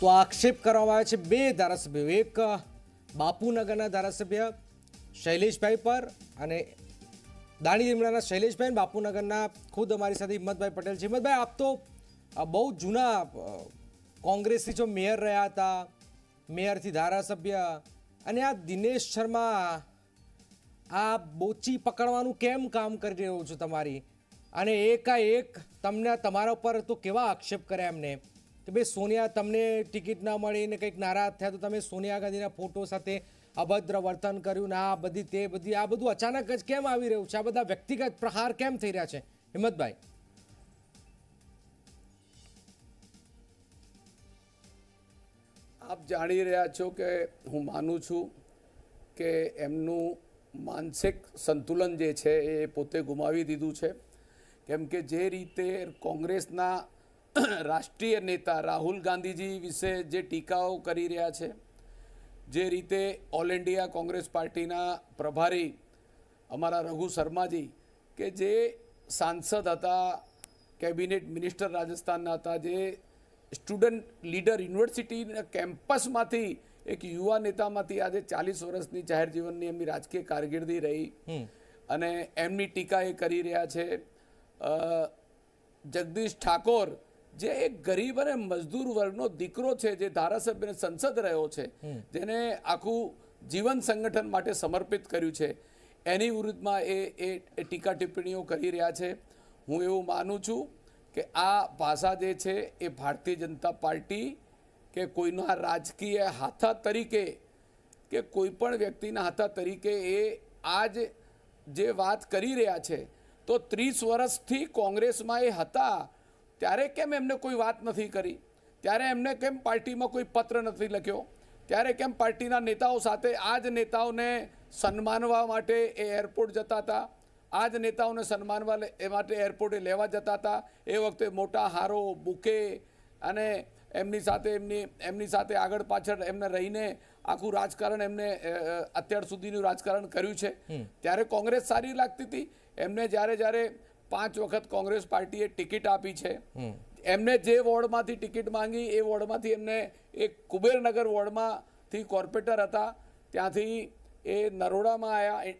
તો આક્ષેપ કરવામાં આવે છે બે ધારાસભ્યો એક બાપુનગરના ધારાસભ્ય શૈલેષભાઈ પર અને દાણી લીમડાના શૈલેષભાઈ બાપુનગરના ખુદ અમારી સાથે હિંમતભાઈ પટેલ છે હિંમતભાઈ આપ તો બહુ જૂના કોંગ્રેસથી જો મેયર રહ્યા હતા મેયરથી ધારાસભ્ય અને આ દિનેશ શર્મા આ બોચી પકડવાનું કેમ કામ કરી રહ્યો છું તમારી અને એકાએક તમને તમારા ઉપર તો કેવા આક્ષેપ કર્યા એમને કે ભાઈ સોનિયા તમને ટિકિટ ના મળી ને કંઈક નારાજ થયા તો તમે સોનિયા ગાંધીના ફોટો સાથે અભદ્ર વર્તન કર્યું ને આ બધી તે બધી આ બધું અચાનક જ કેમ આવી રહ્યું છે આ બધા વ્યક્તિગત પ્રહાર કેમ થઈ રહ્યા છે હિંમતભાઈ આપ જાણી રહ્યા છો કે હું માનું છું કે એમનું માનસિક સંતુલન જે છે એ પોતે ગુમાવી દીધું છે કેમ કે જે રીતે કોંગ્રેસના રાષ્ટ્રીય નેતા રાહુલ ગાંધીજી વિશે જે ટીકાઓ કરી રહ્યા છે જે રીતે ઓલ ઇન્ડિયા કોંગ્રેસ પાર્ટીના પ્રભારી અમારા રઘુ શર્માજી કે જે સાંસદ હતા કેબિનેટ મિનિસ્ટર રાજસ્થાનના હતા જે સ્ટુડન્ટ લીડર યુનિવર્સિટીના કેમ્પસમાંથી એક યુવા નેતામાંથી આજે ચાલીસ વર્ષની જાહેર જીવનની એમની રાજકીય કારકિર્દી રહી અને એમની ટીકા એ કરી રહ્યા છે જગદીશ ઠાકોર જે એક ગરીબ અને મજદૂર વર્ગનો દીકરો છે જે ધારાસભ્યને સંસદ રહ્યો છે જેને આખું જીવન સંગઠન માટે સમર્પિત કર્યું છે એની વિરુદ્ધમાં એ એ ટીકા ટિપ્પણીઓ કરી રહ્યા છે હું એવું માનું છું કે આ ભાષા જે છે એ ભારતીય જનતા પાર્ટી કે કોઈના રાજકીય હાથા તરીકે કે કોઈ પણ વ્યક્તિના હાથા તરીકે એ આજ જે વાત કરી રહ્યા છે તો ત્રીસ વર્ષથી કોંગ્રેસમાં એ હતા ત્યારે કેમ એમને કોઈ વાત નથી કરી ત્યારે એમને કેમ પાર્ટીમાં કોઈ પત્ર નથી લખ્યો ત્યારે કેમ પાર્ટીના નેતાઓ સાથે આ જ નેતાઓને સન્માનવા માટે એ એરપોર્ટ જતા હતા આ જ નેતાઓને સન્માનવા એ માટે એરપોર્ટે લેવા જતા હતા એ વખતે મોટા હારો બુકે અને એમની સાથે એમની એમની સાથે આગળ પાછળ એમને રહીને આખું રાજકારણ એમને અત્યાર સુધીનું રાજકારણ કર્યું છે ત્યારે કોંગ્રેસ સારી લાગતી હતી એમને જ્યારે જ્યારે પાંચ વખત કોંગ્રેસ પાર્ટીએ ટિકિટ આપી છે એમને જે વોર્ડમાંથી ટિકિટ માંગી એ વોર્ડમાંથી એમને એ કુબેરનગર વોર્ડમાંથી કોર્પોરેટર હતા ત્યાંથી એ નરોડામાં આવ્યા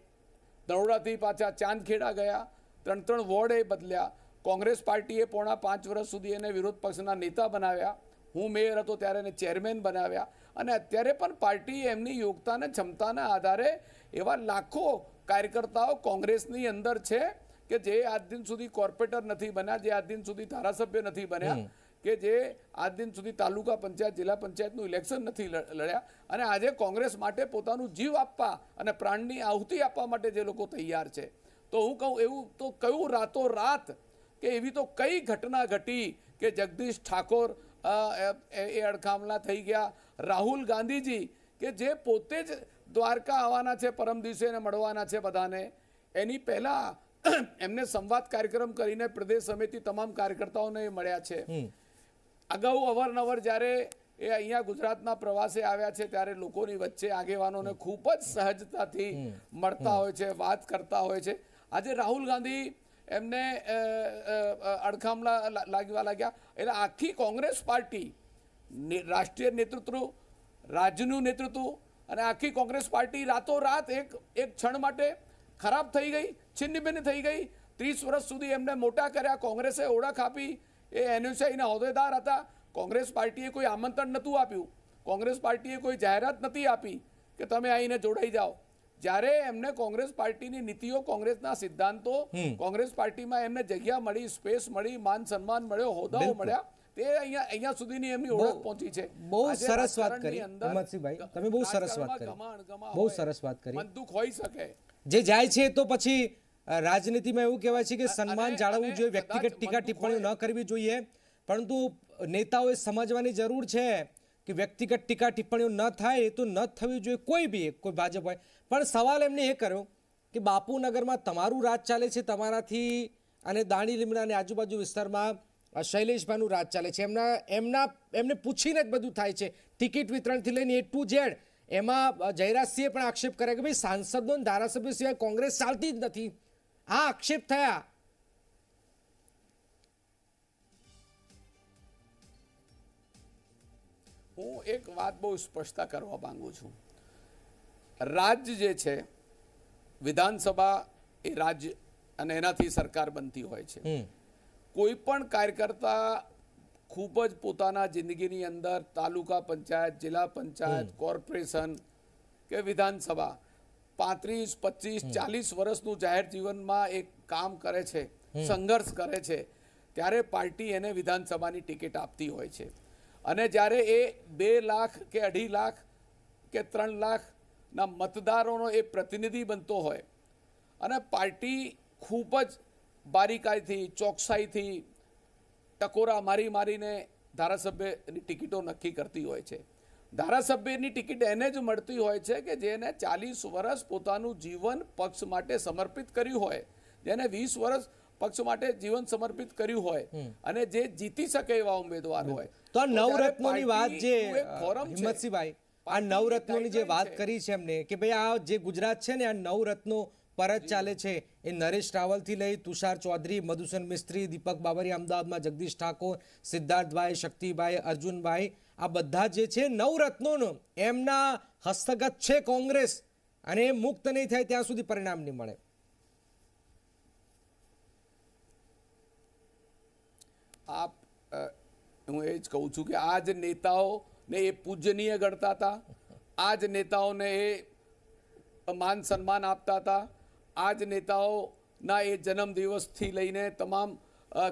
નરોડાથી પાછા ચાંદખેડા ગયા ત્રણ ત્રણ વોર્ડ એ બદલ્યા કોંગ્રેસ પાર્ટીએ પોણા પાંચ વર્ષ સુધી એને વિરોધ પક્ષના નેતા બનાવ્યા હું મેયર હતો ત્યારે એને ચેરમેન બનાવ્યા અને અત્યારે પણ પાર્ટી એમની યોગતા યોગ્યતાને ક્ષમતાના આધારે એવા લાખો કાર્યકર્તાઓ કોંગ્રેસની અંદર છે કે જે આજ દિન સુધી કોર્પોરેટર નથી બન્યા જે આજ દિન સુધી ધારાસભ્ય નથી બન્યા કે જે આજ દિન સુધી તાલુકા પંચાયત જિલ્લા પંચાયતનું ઇલેક્શન નથી લડ્યા અને આજે કોંગ્રેસ માટે પોતાનું જીવ આપવા અને પ્રાણની આહુતિ આપવા માટે જે લોકો તૈયાર છે તો હું કહું એવું તો કયું રાતો રાત કે એવી તો કઈ ઘટના ઘટી કે જગદીશ ઠાકોર એ અડખામલા થઈ ગયા રાહુલ ગાંધીજી કે જે પોતે જ દ્વારકા આવવાના છે પરમ દિવસે મળવાના છે બધાને એની પહેલાં એમને સંવાદ કાર્યક્રમ કરીને પ્રદેશ સમિતિ તમામ કાર્યકર્તાઓને મળ્યા છે અગાઉ અવારનવાર જ્યારે એ અહીંયા ગુજરાતના પ્રવાસે આવ્યા છે ત્યારે લોકોની વચ્ચે આગેવાનોને ખૂબ જ સહજતાથી મળતા હોય છે વાત કરતા હોય છે આજે રાહુલ ગાંધી એમને અડખામલા લાગવા લાગ્યા એટલે આખી કોંગ્રેસ પાર્ટી રાષ્ટ્રીય નેતૃત્વ રાજ્યનું નેતૃત્વ અને આખી કોંગ્રેસ પાર્ટી રાતોરાત એક એક ક્ષણ માટે ખરાબ થઈ ગઈ છિન્નભિન્ન થઈ ગઈ ત્રીસ વર્ષ સુધી એમને મોટા કર્યા કોંગ્રેસે ઓળખ આપી એ એનએસઆઈના હોદ્દેદાર હતા કોંગ્રેસ પાર્ટીએ કોઈ આમંત્રણ નહોતું આપ્યું કોંગ્રેસ પાર્ટીએ કોઈ જાહેરાત નથી આપી કે તમે આવીને જોડાઈ જાઓ જ્યારે એમને કોંગ્રેસ પાર્ટીની નીતિઓ કોંગ્રેસના સિદ્ધાંતો કોંગ્રેસ પાર્ટીમાં એમને જગ્યા મળી સ્પેસ મળી માન સન્માન મળ્યો હોદ્દાઓ મળ્યા તે અહીંયા અહીંયા સુધીની એમની ઓળખ પહોંચી છે બહુ સરસ વાત કરી હિંમતસિંહભાઈ તમે બહુ સરસ વાત કરી બહુ સરસ વાત કરી દુઃખ હોઈ શકે જે જાય છે તો પછી રાજનીતિમાં એવું કહેવાય છે કે સન્માન જાળવવું જોઈએ વ્યક્તિગત ટીકા ટિપ્પણીઓ ન કરવી જોઈએ પરંતુ નેતાઓએ સમજવાની જરૂર છે કે વ્યક્તિગત ટીકા ટિપ્પણીઓ ન થાય તો ન થવી જોઈએ કોઈ બી કોઈ ભાજપ હોય પણ સવાલ એમને એ કર્યો કે બાપુનગરમાં તમારું રાજ ચાલે છે તમારાથી અને દાણી લીમડા અને આજુબાજુ વિસ્તારમાં શૈલેષભાઈનું રાજ ચાલે છે એમના એમના એમને પૂછીને જ બધું થાય છે ટિકિટ વિતરણથી લઈને એ ટુ ઝેડ એમાં જયરાજસિંહે પણ આક્ષેપ કર્યા કે ભાઈ સાંસદો ધારાસભ્ય સિવાય કોંગ્રેસ ચાલતી જ નથી આ આક્ષેપ થયા હું એક વાત બહુ સ્પષ્ટતા કરવા માંગુ છું રાજ્ય જે છે વિધાનસભા એ રાજ્ય અને એનાથી સરકાર બનતી હોય છે કોઈ પણ કાર્યકર્તા ખૂબ જ પોતાના જિંદગીની અંદર તાલુકા પંચાયત જિલ્લા પંચાયત કોર્પોરેશન કે વિધાનસભા પાંત્રીસ પચીસ ચાલીસ વર્ષનું જાહેર જીવનમાં એક કામ કરે છે સંઘર્ષ કરે છે ત્યારે પાર્ટી એને વિધાનસભાની ટિકિટ આપતી હોય છે અને જ્યારે એ બે લાખ કે અઢી લાખ કે ત્રણ લાખના મતદારોનો એ પ્રતિનિધિ બનતો હોય અને પાર્ટી ખૂબ જ બારીકાઈથી ચોકસાઈથી ટકોરા મારી મારીને ધારાસભ્યની ટિકિટો નક્કી કરતી હોય છે ધારાસભ્યની ટિકિટ એને જ મળતી હોય છે કે જેને ચાલીસ વર્ષ પોતાનું જીવન પક્ષ માટે સમર્પિત કર્યું હોય જેને વીસ વર્ષ પક્ષ માટે જીવન સમર્પિત કર્યું હોય અને જે જીતી શકે એવા ઉમેદવાર હોય તો આ નવરત્નોની વાત જે હિંમતસિંહભાઈ આ નવરત્નોની જે વાત કરી છે એમને કે ભાઈ આ જે ગુજરાત છે ને આ નવરત્નો પરત ચાલે છે એ નરેશ રાવલથી લઈ તુષાર ચૌધરી મધુસન મિસ્ત્રી દીપક બાબરી અમદાવાદમાં જગદીશ ઠાકોર સિદ્ધાર્થભાઈ શક્તિભાઈ અર્જુનભાઈ આ બધા જે છે નવરત્નોનો એમના હસ્તગત છે કોંગ્રેસ અને એ મુક્ત નહીં થાય ત્યાં સુધી પરિણામ નહીં મળે આપ હું એ જ કહું છું કે આ જ નેતાઓને એ પૂજનીય ગણતા હતા આ જ નેતાઓને એ માન સન્માન આપતા હતા આ જ નેતાઓના એ જન્મદિવસથી લઈને તમામ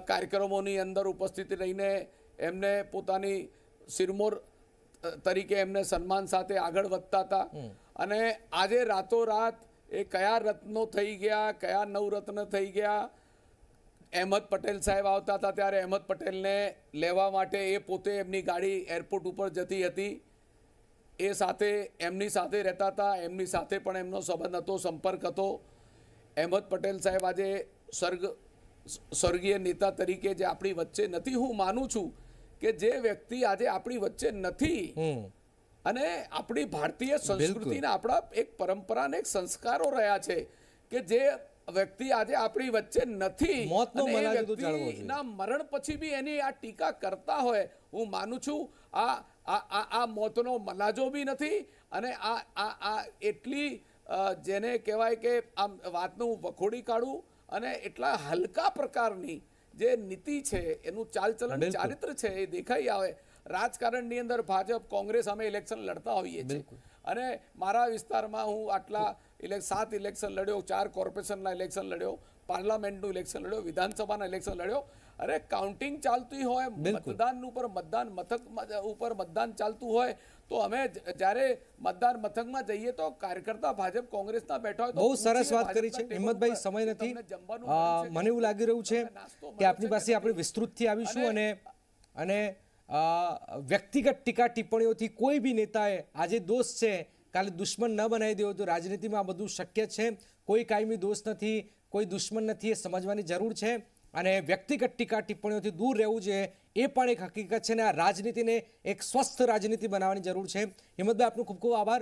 કાર્યક્રમોની અંદર ઉપસ્થિત રહીને એમને પોતાની સિરમોર તરીકે એમને સન્માન સાથે આગળ વધતા હતા અને આજે રાતોરાત એ કયા રત્નો થઈ ગયા કયા નવરત્ન થઈ ગયા અહેમદ પટેલ સાહેબ આવતા હતા ત્યારે અહેમદ પટેલને લેવા માટે એ પોતે એમની ગાડી એરપોર્ટ ઉપર જતી હતી એ સાથે એમની સાથે રહેતા હતા એમની સાથે પણ એમનો સંબંધ હતો સંપર્ક હતો અહેમદ પટેલ સાહેબ આજે સર્ગ સ્વર્ગીય નેતા તરીકે જે આપણી વચ્ચે નથી હું માનું છું કે જે વ્યક્તિ આજે આપણી વચ્ચે નથી અને આપણી ભારતીય સંસ્કૃતિના આપણા એક પરંપરા એક સંસ્કારો રહ્યા છે કે જે વ્યક્તિ આજે આપણી વચ્ચે નથી ના મરણ પછી બી એની આ ટીકા કરતા હોય હું માનું છું આ આ આ મોતનો મલાજો બી નથી અને આ આ આ એટલી જેને કહેવાય કે આમ વાતનું વખોડી કાઢું અને એટલા હલકા પ્રકારની જે નીતિ છે એનું ચાલચલન ચારિત્ર છે એ દેખાઈ આવે રાજકારણની અંદર ભાજપ કોંગ્રેસ અમે ઇલેક્શન લડતા હોઈએ છીએ અને મારા વિસ્તારમાં હું આટલા સાત ઇલેક્શન લડ્યો ચાર કોર્પોરેશનના ઇલેક્શન લડ્યો પાર્લામેન્ટનું ઇલેક્શન લડ્યો વિધાનસભાના ઇલેક્શન લડ્યો અરે કાઉન્ટિંગ ચાલતું હોય મતદાન ઉપર મતદાન મથક ઉપર મતદાન ચાલતું હોય તો અમે જ્યારે મતદાર મથકમાં જઈએ તો કાર્યકર્તા ભાજપ કોંગ્રેસના બેઠા હોય બહુ સરસ વાત કરી છે હિંમતભાઈ સમય નથી મને એવું લાગી રહ્યું છે કે આપની પાસે આપણે વિસ્તૃતથી આવીશું અને અને વ્યક્તિગત ટીકા ટિપ્પણીઓથી કોઈ બી નેતાએ આજે દોષ છે કાલે દુશ્મન ન બનાવી દેવો તો રાજનીતિમાં આ બધું શક્ય છે કોઈ કાયમી દોષ નથી કોઈ દુશ્મન નથી એ સમજવાની જરૂર છે અને વ્યક્તિગત ટીકા ટિપ્પણીઓથી દૂર રહેવું જોઈએ એ પણ એક હકીકત છે ને આ રાજનીતિને એક સ્વસ્થ રાજનીતિ બનાવવાની જરૂર છે હિંમતભાઈ આપનો ખૂબ ખૂબ આભાર